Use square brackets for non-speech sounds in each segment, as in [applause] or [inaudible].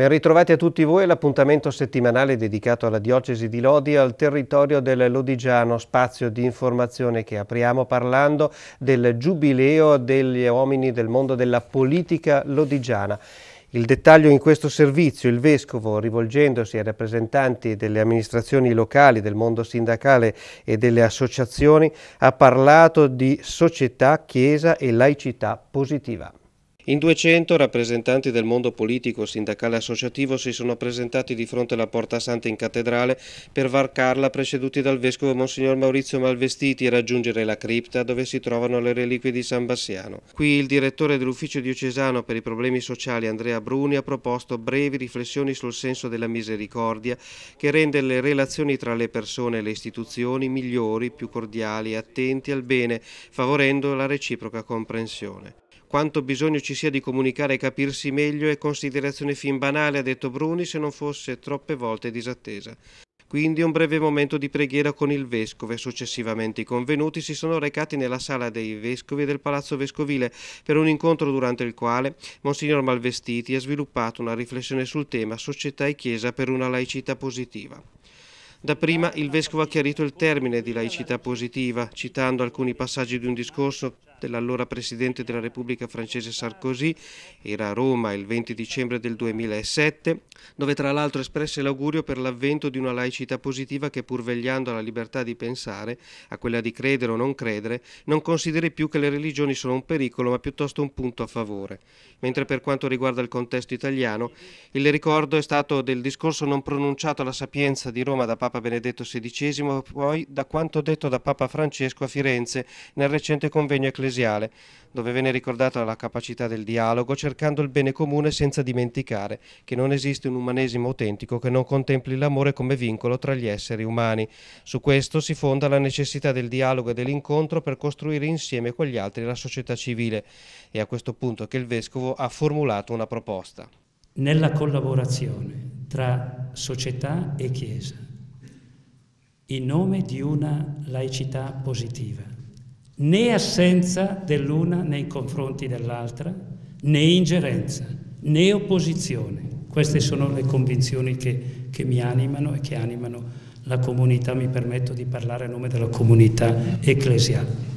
Ben ritrovati a tutti voi all'appuntamento settimanale dedicato alla diocesi di Lodi e al territorio del Lodigiano, spazio di informazione che apriamo parlando del giubileo degli uomini del mondo della politica lodigiana. Il dettaglio in questo servizio, il Vescovo, rivolgendosi ai rappresentanti delle amministrazioni locali, del mondo sindacale e delle associazioni, ha parlato di società, chiesa e laicità positiva. In 200 rappresentanti del mondo politico, sindacale e associativo si sono presentati di fronte alla Porta Santa in cattedrale per varcarla preceduti dal vescovo Monsignor Maurizio Malvestiti e raggiungere la cripta dove si trovano le reliquie di San Bassiano. Qui il direttore dell'ufficio diocesano per i problemi sociali Andrea Bruni ha proposto brevi riflessioni sul senso della misericordia che rende le relazioni tra le persone e le istituzioni migliori, più cordiali e attenti al bene, favorendo la reciproca comprensione quanto bisogno ci sia di comunicare e capirsi meglio è considerazione fin banale, ha detto Bruni, se non fosse troppe volte disattesa. Quindi un breve momento di preghiera con il vescovo e successivamente i convenuti si sono recati nella sala dei vescovi del Palazzo Vescovile per un incontro durante il quale Monsignor Malvestiti ha sviluppato una riflessione sul tema società e chiesa per una laicità positiva. Da prima il Vescovo ha chiarito il termine di laicità positiva, citando alcuni passaggi di un discorso dell'allora Presidente della Repubblica francese Sarkozy, era a Roma il 20 dicembre del 2007, dove tra l'altro espresse l'augurio per l'avvento di una laicità positiva che pur vegliando alla libertà di pensare, a quella di credere o non credere, non consideri più che le religioni sono un pericolo ma piuttosto un punto a favore. Mentre per quanto riguarda il contesto italiano, il ricordo è stato del discorso non pronunciato alla Sapienza di Roma da Papa Benedetto XVI, poi da quanto detto da Papa Francesco a Firenze nel recente convegno ecclesiastico ecclesiale, dove viene ricordata la capacità del dialogo, cercando il bene comune senza dimenticare che non esiste un umanesimo autentico che non contempli l'amore come vincolo tra gli esseri umani. Su questo si fonda la necessità del dialogo e dell'incontro per costruire insieme con gli altri la società civile. È a questo punto che il Vescovo ha formulato una proposta. Nella collaborazione tra società e Chiesa, in nome di una laicità positiva né assenza dell'una nei confronti dell'altra, né ingerenza, né opposizione. Queste sono le convinzioni che, che mi animano e che animano la comunità, mi permetto di parlare a nome della comunità ecclesiale.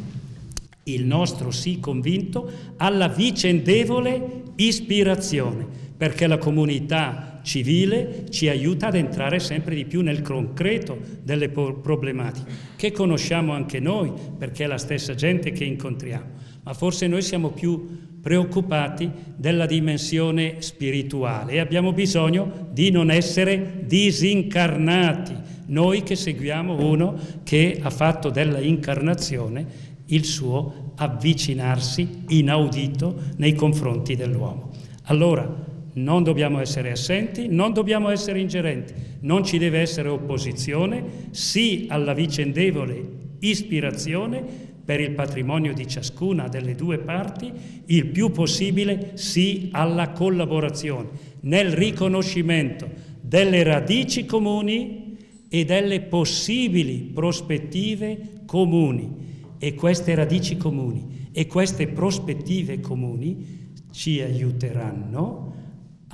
Il nostro sì convinto alla vicendevole ispirazione, perché la comunità civile ci aiuta ad entrare sempre di più nel concreto delle problematiche, che conosciamo anche noi, perché è la stessa gente che incontriamo, ma forse noi siamo più preoccupati della dimensione spirituale e abbiamo bisogno di non essere disincarnati, noi che seguiamo uno che ha fatto della incarnazione il suo avvicinarsi inaudito nei confronti dell'uomo. Allora, non dobbiamo essere assenti, non dobbiamo essere ingerenti, non ci deve essere opposizione, sì alla vicendevole ispirazione per il patrimonio di ciascuna delle due parti, il più possibile sì alla collaborazione, nel riconoscimento delle radici comuni e delle possibili prospettive comuni. E queste radici comuni e queste prospettive comuni ci aiuteranno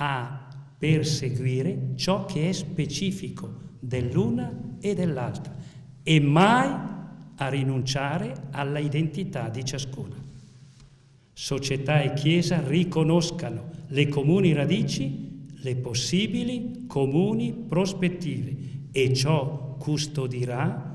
a perseguire ciò che è specifico dell'una e dell'altra e mai a rinunciare alla identità di ciascuna. Società e Chiesa riconoscano le comuni radici, le possibili comuni prospettive e ciò custodirà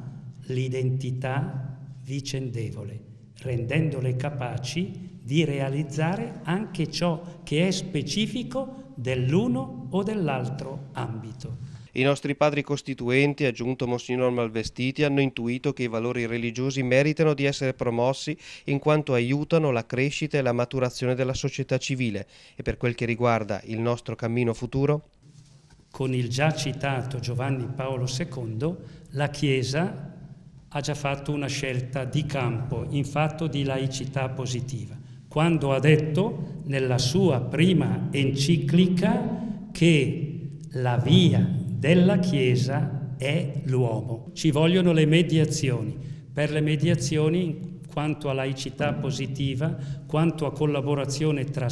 l'identità vicendevole, rendendole capaci di realizzare anche ciò che è specifico dell'uno o dell'altro ambito. I nostri padri costituenti, aggiunto Monsignor Malvestiti, hanno intuito che i valori religiosi meritano di essere promossi in quanto aiutano la crescita e la maturazione della società civile e per quel che riguarda il nostro cammino futuro? Con il già citato Giovanni Paolo II, la Chiesa ha già fatto una scelta di campo in fatto di laicità positiva quando ha detto nella sua prima enciclica che la via della Chiesa è l'uomo. Ci vogliono le mediazioni. Per le mediazioni quanto a laicità positiva, quanto a collaborazione tra,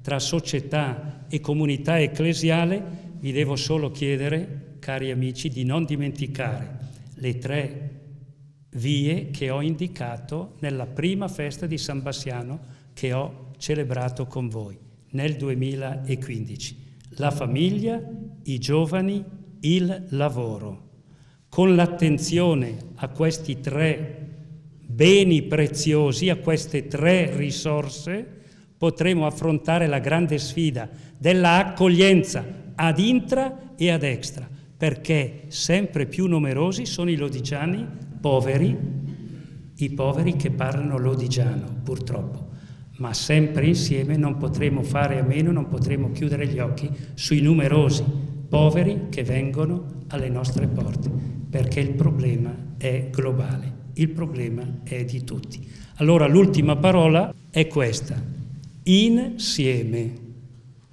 tra, società e comunità ecclesiale, vi devo solo chiedere, cari amici, di non dimenticare le tre vie che ho indicato nella prima festa di San Bassiano che ho celebrato con voi nel 2015. La famiglia, i giovani, il lavoro. Con l'attenzione a questi tre beni preziosi, a queste tre risorse, potremo affrontare la grande sfida dell'accoglienza ad intra e ad extra, perché sempre più numerosi sono i lodigiani poveri, i poveri che parlano lodigiano, purtroppo ma sempre insieme non potremo fare a meno, non potremo chiudere gli occhi sui numerosi poveri che vengono alle nostre porte, perché il problema è globale, il problema è di tutti. Allora l'ultima parola è questa, insieme.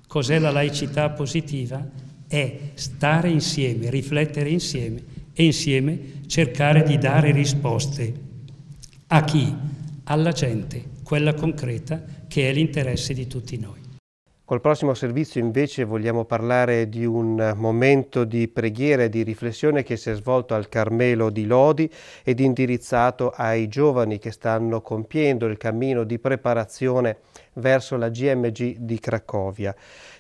Cos'è la laicità positiva? È stare insieme, riflettere insieme e insieme cercare di dare risposte. A chi? Alla gente, quella concreta che è l'interesse di tutti noi. Col prossimo servizio invece vogliamo parlare di un momento di preghiera e di riflessione che si è svolto al Carmelo di Lodi ed indirizzato ai giovani che stanno compiendo il cammino di preparazione verso la GMG di Cracovia.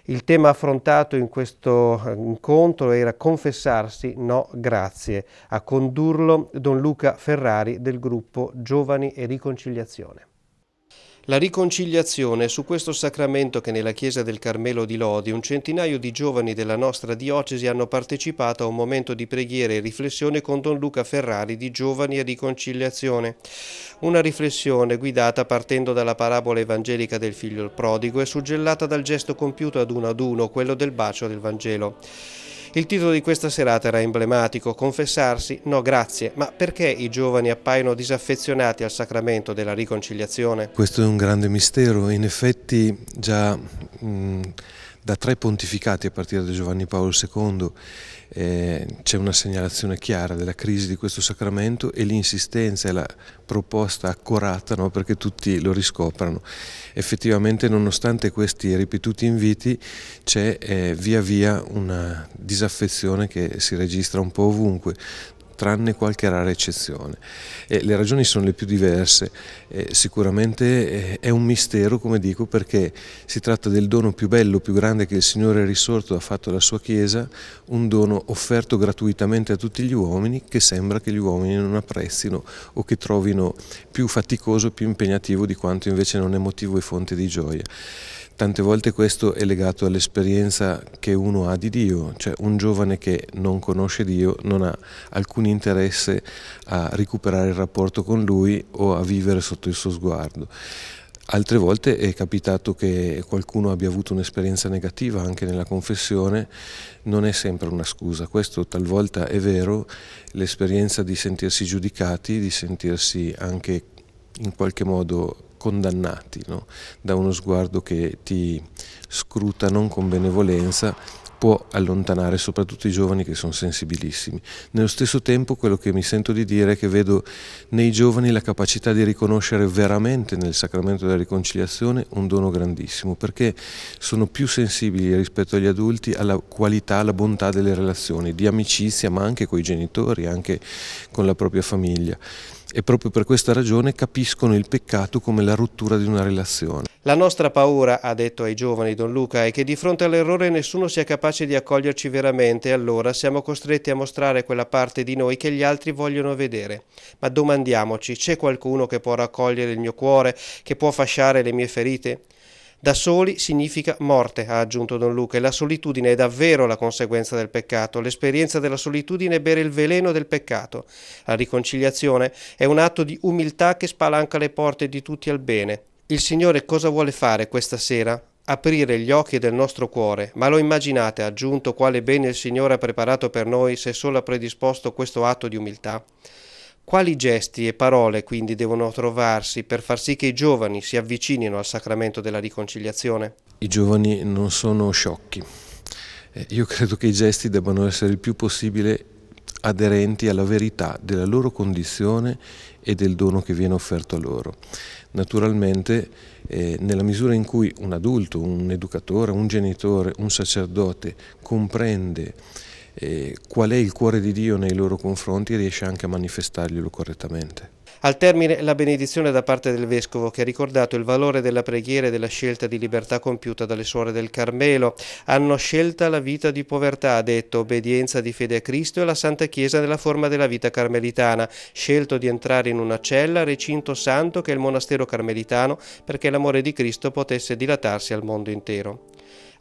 Il tema affrontato in questo eh, incontro era confessarsi no grazie, a condurlo Don Luca Ferrari del gruppo Giovani e Riconciliazione. La riconciliazione su questo sacramento che nella chiesa del Carmelo di Lodi un centinaio di giovani della nostra diocesi hanno partecipato a un momento di preghiera e riflessione con Don Luca Ferrari di Giovani e Riconciliazione. Una riflessione guidata partendo dalla parabola evangelica del figlio prodigo e suggellata dal gesto compiuto ad uno ad uno, quello del bacio del Vangelo. Il titolo di questa serata era emblematico, confessarsi no grazie, ma perché i giovani appaiono disaffezionati al sacramento della riconciliazione? Questo è un grande mistero, in effetti già mh, da tre pontificati a partire da Giovanni Paolo II eh, c'è una segnalazione chiara della crisi di questo sacramento e l'insistenza e la proposta accurata no, perché tutti lo riscoprano effettivamente nonostante questi ripetuti inviti c'è eh, via via una disaffezione che si registra un po' ovunque, tranne qualche rara eccezione. E le ragioni sono le più diverse, e sicuramente eh, è un mistero come dico perché si tratta del dono più bello, più grande che il Signore risorto ha fatto alla sua Chiesa, un dono offerto gratuitamente a tutti gli uomini che sembra che gli uomini non apprezzino o che trovino più faticoso, più impegnativo di quanto invece non è motivo e fonte di gioia. Tante volte questo è legato all'esperienza che uno ha di Dio, cioè un giovane che non conosce Dio non ha alcun interesse a recuperare il rapporto con Lui o a vivere sotto il suo sguardo. Altre volte è capitato che qualcuno abbia avuto un'esperienza negativa anche nella confessione, non è sempre una scusa, questo talvolta è vero, l'esperienza di sentirsi giudicati, di sentirsi anche in qualche modo condannati no? da uno sguardo che ti scruta non con benevolenza può allontanare soprattutto i giovani che sono sensibilissimi. Nello stesso tempo quello che mi sento di dire è che vedo nei giovani la capacità di riconoscere veramente nel sacramento della riconciliazione un dono grandissimo, perché sono più sensibili rispetto agli adulti alla qualità, alla bontà delle relazioni, di amicizia, ma anche con i genitori, anche con la propria famiglia e proprio per questa ragione capiscono il peccato come la rottura di una relazione. La nostra paura, ha detto ai giovani Don Luca, è che di fronte all'errore nessuno sia capace di accoglierci veramente, e allora siamo costretti a mostrare quella parte di noi che gli altri vogliono vedere. Ma domandiamoci, c'è qualcuno che può raccogliere il mio cuore, che può fasciare le mie ferite? Da soli significa morte, ha aggiunto Don Luca, e la solitudine è davvero la conseguenza del peccato. L'esperienza della solitudine è bere il veleno del peccato. La riconciliazione è un atto di umiltà che spalanca le porte di tutti al bene. Il Signore cosa vuole fare questa sera? aprire gli occhi del nostro cuore, ma lo immaginate, ha aggiunto, quale bene il Signore ha preparato per noi se solo ha predisposto questo atto di umiltà? Quali gesti e parole quindi devono trovarsi per far sì che i giovani si avvicinino al sacramento della riconciliazione? I giovani non sono sciocchi. Eh, io credo che i gesti debbano essere il più possibile aderenti alla verità della loro condizione e del dono che viene offerto a loro. Naturalmente eh, nella misura in cui un adulto, un educatore, un genitore, un sacerdote comprende eh, qual è il cuore di Dio nei loro confronti e riesce anche a manifestarglielo correttamente. Al termine la benedizione da parte del Vescovo che ha ricordato il valore della preghiera e della scelta di libertà compiuta dalle suore del Carmelo. Hanno scelta la vita di povertà, ha detto, obbedienza di fede a Cristo e alla Santa Chiesa nella forma della vita carmelitana. Scelto di entrare in una cella, recinto santo che è il monastero carmelitano, perché l'amore di Cristo potesse dilatarsi al mondo intero.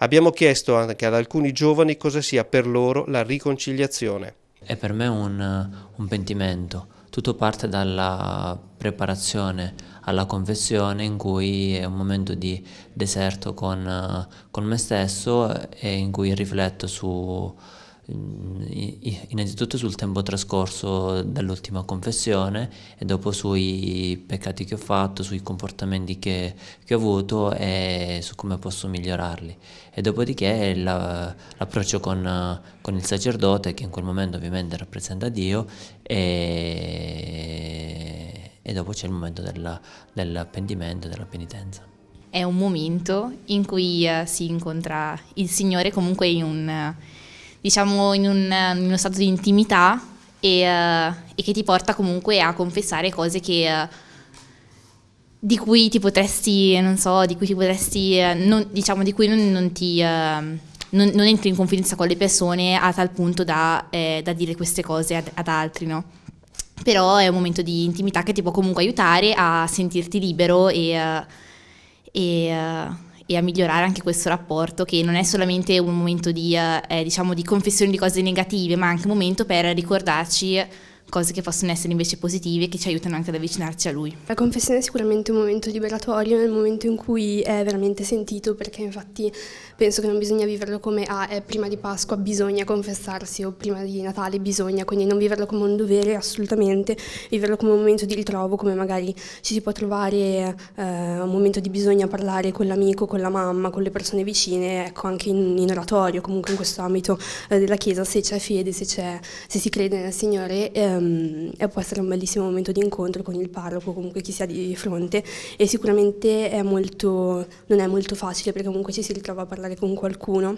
Abbiamo chiesto anche ad alcuni giovani cosa sia per loro la riconciliazione. È per me un, un pentimento. Tutto parte dalla preparazione alla confessione in cui è un momento di deserto con, con me stesso e in cui rifletto su, innanzitutto sul tempo trascorso dall'ultima confessione e dopo sui peccati che ho fatto, sui comportamenti che, che ho avuto e su come posso migliorarli. E dopodiché la, l'approccio con, con, il sacerdote, che in quel momento ovviamente rappresenta Dio, e, e dopo c'è il momento della, e della penitenza è un momento in cui uh, si incontra il Signore comunque in un, uh, diciamo, in, un, in uno stato di intimità e, uh, e, che ti porta comunque a confessare cose che, uh, di cui ti potresti, non so, di cui ti potresti, uh, non, diciamo, di cui non, non ti... Non, non, entri in confidenza con le persone a tal punto da, eh, da dire queste cose ad, ad altri, no? Però è un momento di intimità che ti può comunque aiutare a sentirti libero e, e e a migliorare anche questo rapporto che non è solamente un momento di, eh, eh diciamo di confessione di cose negative, ma anche un momento per ricordarci cose che possono essere invece positive e che ci aiutano anche ad avvicinarci a lui. La confessione è sicuramente un momento liberatorio, nel momento in cui è veramente sentito, perché infatti penso che non bisogna viverlo come ah, è prima di Pasqua bisogna confessarsi o prima di Natale bisogna, quindi non viverlo come un dovere assolutamente, viverlo come un momento di ritrovo, come magari ci si può trovare eh, un momento di bisogno a parlare con l'amico, con la mamma, con le persone vicine, ecco anche in, in oratorio, comunque in questo ambito eh, della Chiesa, se c'è fede, se, c'è, se, si crede nel Signore, ehm, può essere un bellissimo momento di incontro con il parroco, comunque chi sia di fronte e sicuramente è molto, non è molto facile perché comunque ci si ritrova a parlare parlare con qualcuno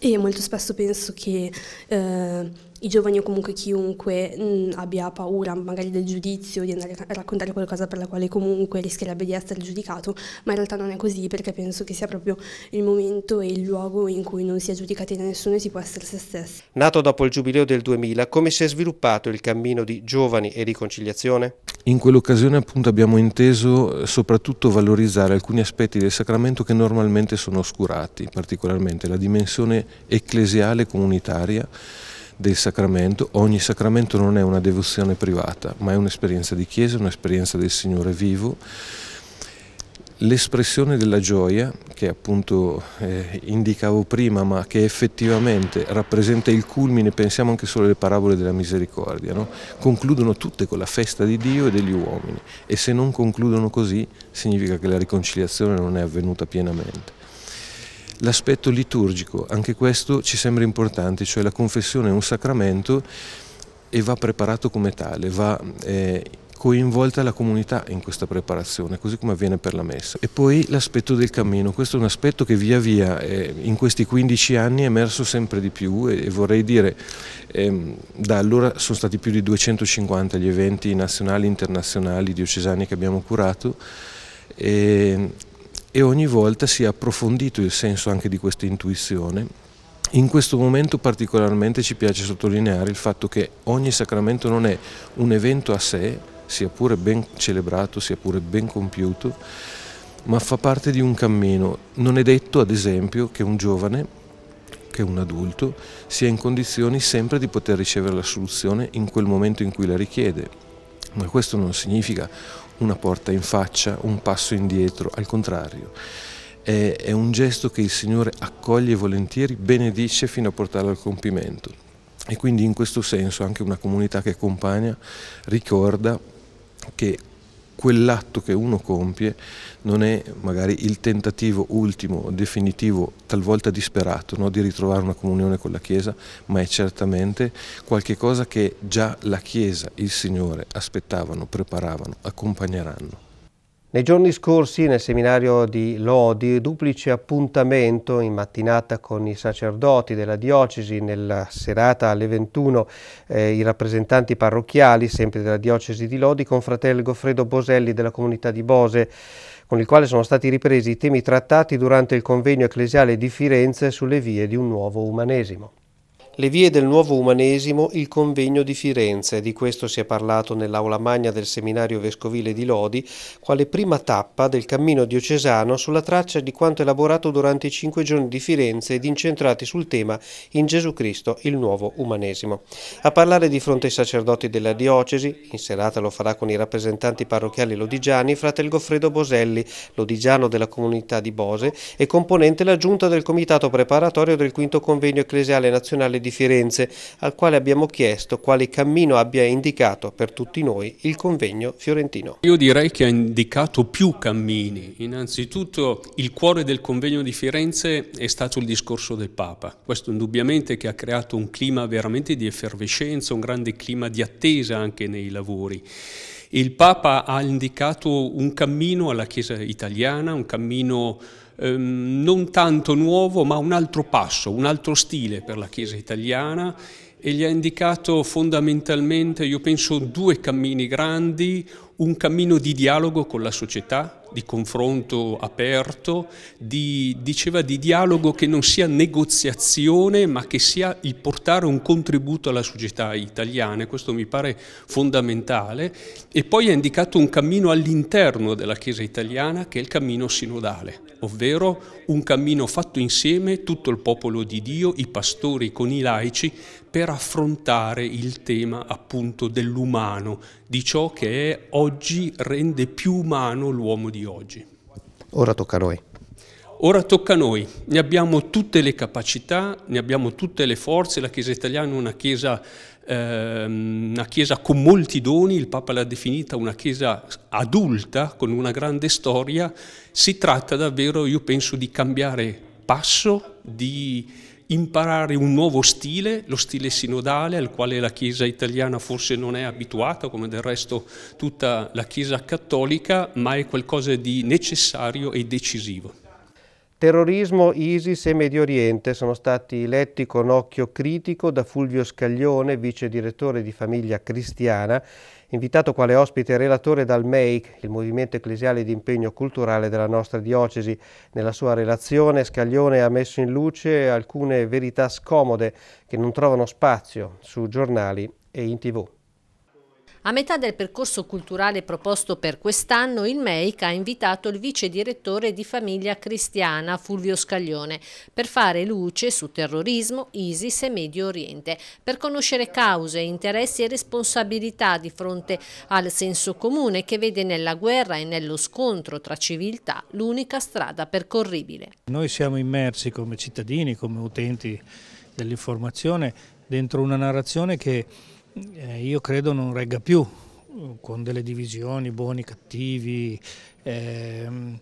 e molto spesso penso che eh, i giovani o comunque chiunque mh, mm, abbia paura magari del giudizio, di andare a raccontare qualcosa per la quale comunque rischierebbe di essere giudicato, ma in realtà non è così perché penso che sia proprio il momento e il luogo in cui non si è giudicati da nessuno e si può essere se stessi. Nato dopo il Giubileo del 2000, come si è sviluppato il cammino di Giovani e Riconciliazione? In quell'occasione appunto abbiamo inteso eh, soprattutto valorizzare alcuni aspetti del sacramento che normalmente sono oscurati, particolarmente la dimensione ecclesiale comunitaria del sacramento, ogni sacramento non è una devozione privata, ma è un'esperienza di Chiesa, un'esperienza del Signore vivo. L'espressione della gioia, che appunto eh, indicavo prima, ma che effettivamente rappresenta il culmine, pensiamo anche solo alle parabole della misericordia, no? concludono tutte con la festa di Dio e degli uomini e se non concludono così significa che la riconciliazione non è avvenuta pienamente l'aspetto liturgico, anche questo ci sembra importante, cioè la confessione è un sacramento e va preparato come tale, va eh, coinvolta la comunità in questa preparazione, così come avviene per la messa. E poi l'aspetto del cammino, questo è un aspetto che via via eh, in questi 15 anni è emerso sempre di più e, vorrei dire ehm, da allora sono stati più di 250 gli eventi nazionali, internazionali, diocesani che abbiamo curato. E e ogni volta si è approfondito il senso anche di questa intuizione. In questo momento particolarmente ci piace sottolineare il fatto che ogni sacramento non è un evento a sé, sia pure ben celebrato, sia pure ben compiuto, ma fa parte di un cammino. Non è detto, ad esempio, che un giovane che un adulto sia in condizioni sempre di poter ricevere la soluzione in quel momento in cui la richiede. Ma questo non significa una porta in faccia, un passo indietro, al contrario. È, è un gesto che il Signore accoglie volentieri, benedice fino a portarlo al compimento. E quindi in questo senso anche una comunità che accompagna ricorda che quell'atto che uno compie non è magari il tentativo ultimo, definitivo, talvolta disperato, no? di ritrovare una comunione con la Chiesa, ma è certamente qualche cosa che già la Chiesa, il Signore aspettavano, preparavano, accompagneranno. Nei giorni scorsi nel seminario di Lodi, duplice appuntamento in mattinata con i sacerdoti della diocesi, nella serata alle 21 eh, i rappresentanti parrocchiali, sempre della diocesi di Lodi, con fratello Goffredo Boselli della comunità di Bose, con il quale sono stati ripresi i temi trattati durante il convegno ecclesiale di Firenze sulle vie di un nuovo umanesimo. Le vie del nuovo umanesimo, il convegno di Firenze, di questo si è parlato nell'aula magna del seminario vescovile di Lodi, quale prima tappa del cammino diocesano sulla traccia di quanto elaborato durante i cinque giorni di Firenze ed incentrati sul tema In Gesù Cristo, il nuovo umanesimo. A parlare di fronte ai sacerdoti della diocesi, in serata lo farà con i rappresentanti parrocchiali lodigiani, fratel Goffredo Boselli, lodigiano della comunità di Bose e componente la giunta del comitato preparatorio del quinto convegno ecclesiale nazionale di di Firenze, al quale abbiamo chiesto quale cammino abbia indicato per tutti noi il convegno fiorentino. Io direi che ha indicato più cammini. Innanzitutto il cuore del convegno di Firenze è stato il discorso del Papa. Questo indubbiamente che ha creato un clima veramente di effervescenza, un grande clima di attesa anche nei lavori. Il Papa ha indicato un cammino alla Chiesa italiana, un cammino Ehm, non tanto nuovo ma un altro passo, un altro stile per la Chiesa italiana e gli ha indicato fondamentalmente, io penso, due cammini grandi, un cammino di dialogo con la società, di confronto aperto, di, diceva di dialogo che non sia negoziazione ma che sia il portare un contributo alla società italiana, questo mi pare fondamentale, e poi ha indicato un cammino all'interno della Chiesa italiana che è il cammino sinodale, ovvero un cammino fatto insieme tutto il popolo di Dio, i pastori con i laici, per affrontare il tema appunto dell'umano, di ciò che oggi rende più umano l'uomo di oggi. Ora tocca a noi. Ora tocca a noi, ne abbiamo tutte le capacità, ne abbiamo tutte le forze, la Chiesa italiana è una Chiesa, eh, una chiesa con molti doni, il Papa l'ha definita una Chiesa adulta, con una grande storia, si tratta davvero, io penso, di cambiare passo, di imparare un nuovo stile, lo stile sinodale al quale la Chiesa italiana forse non è abituata, come del resto tutta la Chiesa cattolica, ma è qualcosa di necessario e decisivo. Terrorismo, ISIS e Medio Oriente sono stati letti con occhio critico da Fulvio Scaglione, vice direttore di Famiglia Cristiana, invitato quale ospite relatore dal MEIC, il Movimento Ecclesiale di Impegno Culturale della nostra Diocesi. Nella sua relazione Scaglione ha messo in luce alcune verità scomode che non trovano spazio su giornali e in tv. A metà del percorso culturale proposto per quest'anno, il MEIC ha invitato il vice direttore di Famiglia Cristiana, Fulvio Scaglione, per fare luce su terrorismo, ISIS e Medio Oriente, per conoscere cause, interessi e responsabilità di fronte al senso comune che vede nella guerra e nello scontro tra civiltà l'unica strada percorribile. Noi siamo immersi come cittadini, come utenti dell'informazione, dentro una narrazione che eh, io credo non regga più con delle divisioni buoni, cattivi, ehm,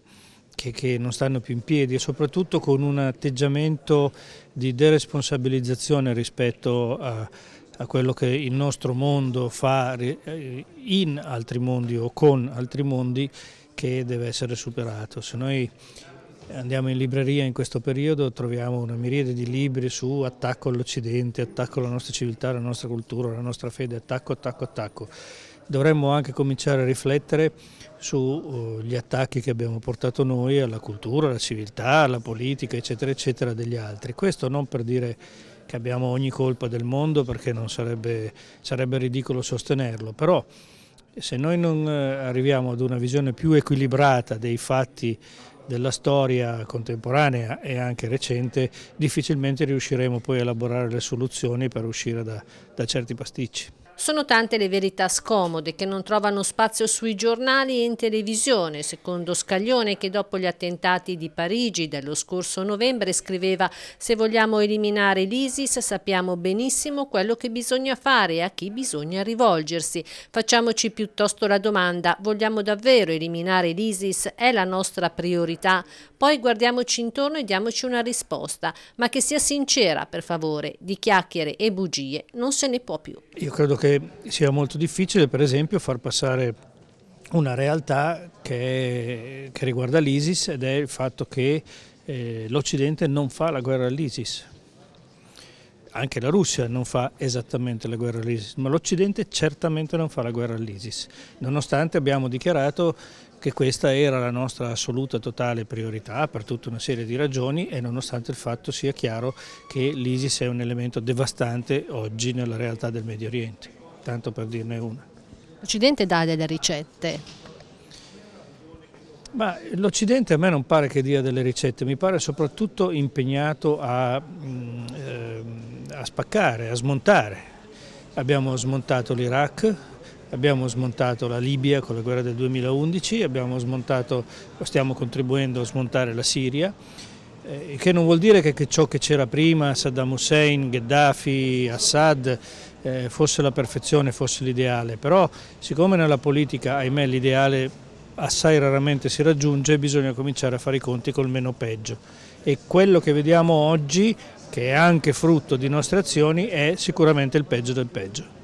che, che, non stanno più in piedi e soprattutto con un atteggiamento di deresponsabilizzazione rispetto a, a quello che il nostro mondo fa eh, in altri mondi o con altri mondi che deve essere superato. Se noi Andiamo in libreria in questo periodo, troviamo una miriade di libri su attacco all'Occidente, attacco alla nostra civiltà, alla nostra cultura, alla nostra fede, attacco, attacco, attacco. Dovremmo anche cominciare a riflettere sugli eh, attacchi che abbiamo portato noi alla cultura, alla civiltà, alla politica, eccetera, eccetera, degli altri. Questo non per dire che abbiamo ogni colpa del mondo perché sarebbe, sarebbe ridicolo sostenerlo, però se noi non eh, arriviamo ad una visione più equilibrata dei fatti della storia contemporanea e anche recente, difficilmente riusciremo poi a elaborare le soluzioni per uscire da, da certi pasticci. Sono tante le verità scomode che non trovano spazio sui giornali e in televisione, secondo Scaglione che dopo gli attentati di Parigi dello scorso novembre scriveva se vogliamo eliminare l'ISIS sappiamo benissimo quello che bisogna fare e a chi bisogna rivolgersi. Facciamoci piuttosto la domanda, vogliamo davvero eliminare l'ISIS? È la nostra priorità? Poi guardiamoci intorno e diamoci una risposta, ma che sia sincera per favore, di chiacchiere e bugie non se ne può più. Io credo che sia molto difficile per esempio far passare una realtà che, che riguarda l'ISIS ed è il fatto che eh, l'Occidente non fa la guerra all'ISIS. Anche la Russia non fa esattamente la guerra all'ISIS, ma l'Occidente certamente non fa la guerra all'ISIS, nonostante abbiamo dichiarato che questa era la nostra assoluta totale priorità per tutta una serie di ragioni e nonostante il fatto sia chiaro che l'ISIS è un elemento devastante oggi nella realtà del Medio Oriente tanto per dirne una. L'Occidente dà delle ricette. Ma l'Occidente a me non pare che dia delle ricette, mi pare soprattutto impegnato a, ehm, a spaccare, a smontare. Abbiamo smontato l'Iraq, abbiamo smontato la Libia con la guerra del 2011, abbiamo smontato, stiamo contribuendo a smontare la Siria il eh, che non vuol dire che, che ciò che c'era prima, Saddam Hussein, Gheddafi, Assad, eh, fosse la perfezione, fosse l'ideale, però siccome nella politica, ahimè, l'ideale assai raramente si raggiunge, bisogna cominciare a fare i conti col meno peggio e quello che vediamo oggi, che è anche frutto di nostre azioni, è sicuramente il peggio del peggio.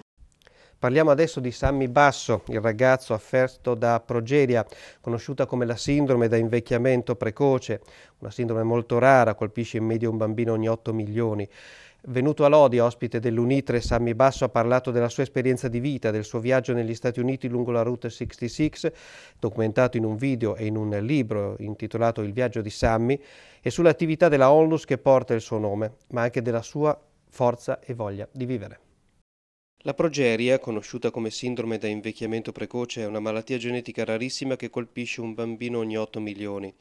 Parliamo adesso di Sammy Basso, il ragazzo afferto da progeria, conosciuta come la sindrome da invecchiamento precoce, una sindrome molto rara, colpisce in media un bambino ogni 8 milioni. Venuto a Lodi, ospite dell'Unitre, Sammy Basso ha parlato della sua esperienza di vita, del suo viaggio negli Stati Uniti lungo la Route 66, documentato in un video e in un libro intitolato Il viaggio di Sammy, e sull'attività della Onlus che porta il suo nome, ma anche della sua forza e voglia di vivere. La progeria, conosciuta come sindrome da invecchiamento precoce, è una malattia genetica rarissima che colpisce un bambino ogni 8 milioni.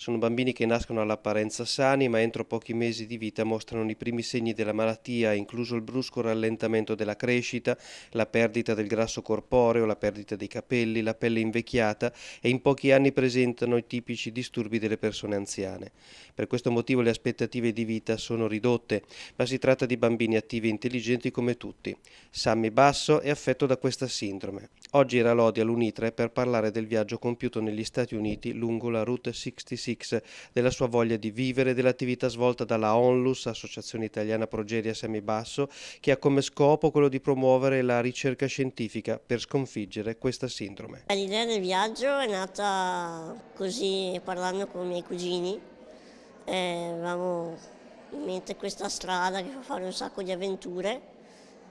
Sono bambini che nascono all'apparenza sani, ma entro pochi mesi di vita mostrano i primi segni della malattia, incluso il brusco rallentamento della crescita, la perdita del grasso corporeo, la perdita dei capelli, la pelle invecchiata e in pochi anni presentano i tipici disturbi delle persone anziane. Per questo motivo le aspettative di vita sono ridotte, ma si tratta di bambini attivi e intelligenti come tutti. Sammy Basso è affetto da questa sindrome. Oggi era Lodi all'Unitre per parlare del viaggio compiuto negli Stati Uniti lungo la Route 66 Six, della sua voglia di vivere, dell'attività svolta dalla ONLUS, Associazione Italiana Progeria Semibasso, che ha come scopo quello di promuovere la ricerca scientifica per sconfiggere questa sindrome. L'idea del viaggio è nata così parlando con i miei cugini, eh, avevamo in mente questa strada che fa fare un sacco di avventure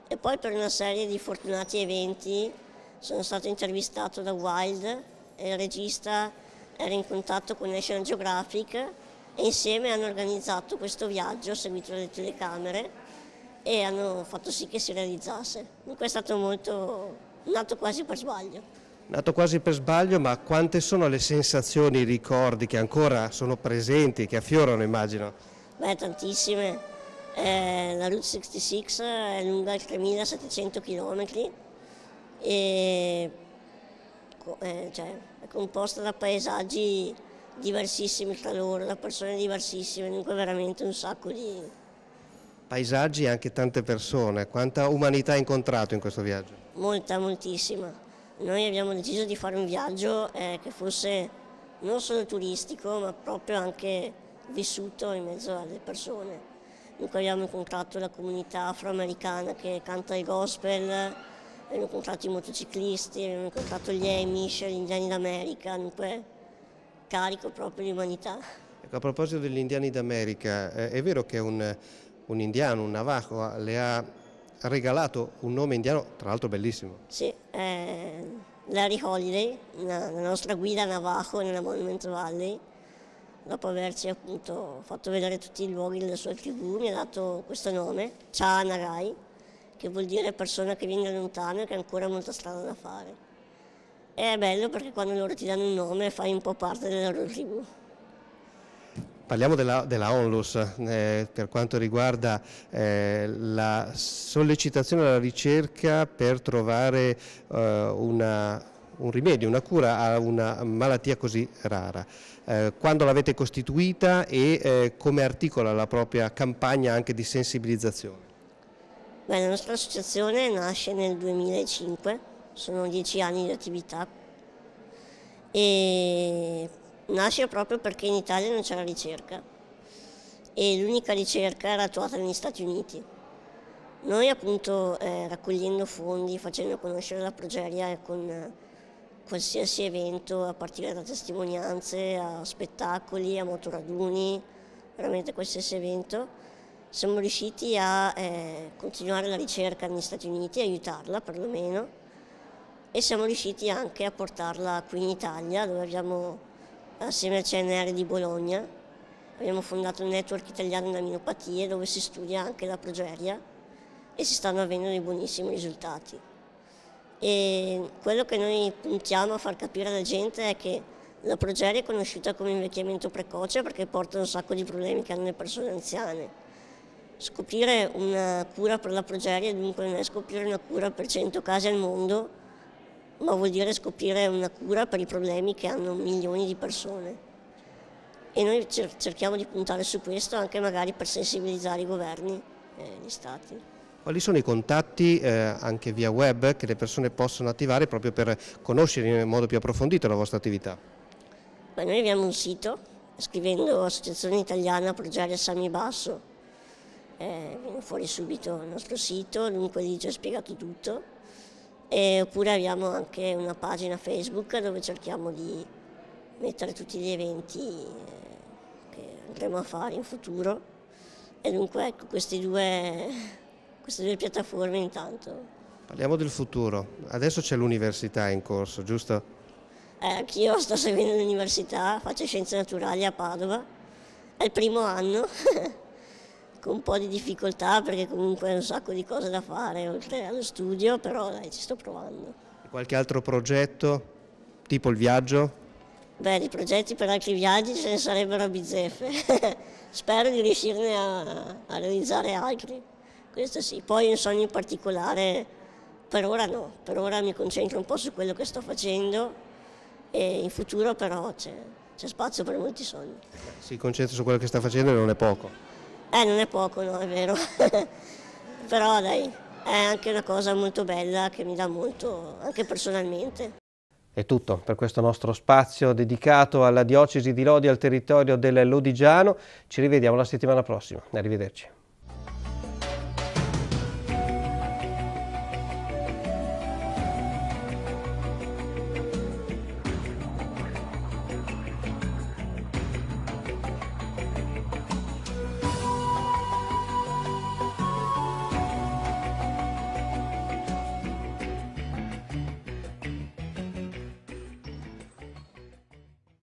e poi per una serie di fortunati eventi sono stato intervistato da Wild, il regista era in contatto con National Geographic e insieme hanno organizzato questo viaggio seguito dalle telecamere e hanno fatto sì che si realizzasse. Dunque è stato molto, nato quasi per sbaglio. Nato quasi per sbaglio, ma quante sono le sensazioni, i ricordi che ancora sono presenti, che affiorano immagino? Beh, tantissime. Eh, la Route 66 è lunga 3700 km e Ecco, eh, cioè, è composta ecco, da paesaggi diversissimi tra loro, da persone diversissime, dunque veramente un sacco di... Paesaggi e anche tante persone, quanta umanità hai incontrato in questo viaggio? Molta, moltissima. Noi abbiamo deciso di fare un viaggio eh, che fosse non solo turistico ma proprio anche vissuto in mezzo alle persone. Dunque abbiamo incontrato la comunità afroamericana che canta il gospel, hanno incontrato i motociclisti, hanno incontrato gli Amish, gli indiani d'America, dunque carico proprio l'umanità. Ecco, a proposito degli indiani d'America, eh, è vero che un, un indiano, un navajo, le ha regalato un nome indiano, tra l'altro bellissimo. Sì, è eh, Larry Holiday, la nostra guida navajo nella Monument Valley, dopo averci appunto fatto vedere tutti i luoghi delle sue tribù, mi ha dato questo nome, Chanarai che vuol dire persona che viene da lontano e che ha ancora molta strada da fare. E è bello perché quando loro ti danno un nome fai un po' parte della loro tribù. Parliamo della, della Onlus eh, per quanto riguarda eh, la sollecitazione alla ricerca per trovare eh, una, un rimedio, una cura a una malattia così rara. Eh, quando l'avete costituita e eh, come articola la propria campagna anche di sensibilizzazione? Beh, la nostra associazione nasce nel 2005, sono dieci anni di attività e nasce proprio perché in Italia non c'è la ricerca e l'unica ricerca era attuata negli Stati Uniti. Noi appunto eh, raccogliendo fondi, facendo conoscere la progeria con qualsiasi evento, a partire da testimonianze, a spettacoli, a motoraduni, veramente qualsiasi evento, siamo riusciti a eh, continuare la ricerca negli Stati Uniti, aiutarla perlomeno, e siamo riusciti anche a portarla qui in Italia, dove abbiamo, assieme al CNR di Bologna, abbiamo fondato il network italiano in aminopatie, dove si studia anche la progeria e si stanno avendo dei buonissimi risultati. E quello che noi puntiamo a far capire alla gente è che la progeria è conosciuta come invecchiamento precoce perché porta un sacco di problemi che hanno le persone anziane scoprire una cura per la progeria dunque non è scoprire una cura per 100 case al mondo, ma vuol dire scoprire una cura per i problemi che hanno milioni di persone. E noi cerchiamo di puntare su questo anche magari per sensibilizzare i governi e eh, gli stati. Quali sono i contatti eh, anche via web che le persone possono attivare proprio per conoscere in modo più approfondito la vostra attività? Beh, noi abbiamo un sito scrivendo Associazione Italiana Progeria Sami Basso eh, viene fuori subito il nostro sito, l'unico lì ci ha spiegato tutto. E oppure abbiamo anche una pagina Facebook dove cerchiamo di mettere tutti gli eventi eh, che andremo a fare in futuro. E dunque ecco queste due, [laughs] queste due piattaforme intanto. Parliamo del futuro. Adesso c'è l'università in corso, giusto? Eh, anch'io sto seguendo l'università, faccio scienze naturali a Padova, è il primo anno. [laughs] con un po' di difficoltà perché comunque ho un sacco di cose da fare oltre allo studio, però dai, ci sto provando. Qualche altro progetto, tipo il viaggio? Beh, di progetti per altri viaggi ce ne sarebbero a bizzeffe. [laughs] Spero di riuscirne a, a realizzare altri. Questo sì. Poi un sogno in particolare, per ora no. Per ora mi concentro un po' su quello che sto facendo e in futuro però c'è, spazio per molti sogni. Si concentra su quello che sta facendo e non è poco. Eh, non è poco, no, è vero. [laughs] Però dai, è anche una cosa molto bella che mi dà molto, anche personalmente. È tutto per questo nostro spazio dedicato alla diocesi di Lodi, al territorio del Lodigiano. Ci rivediamo la settimana prossima. Arrivederci.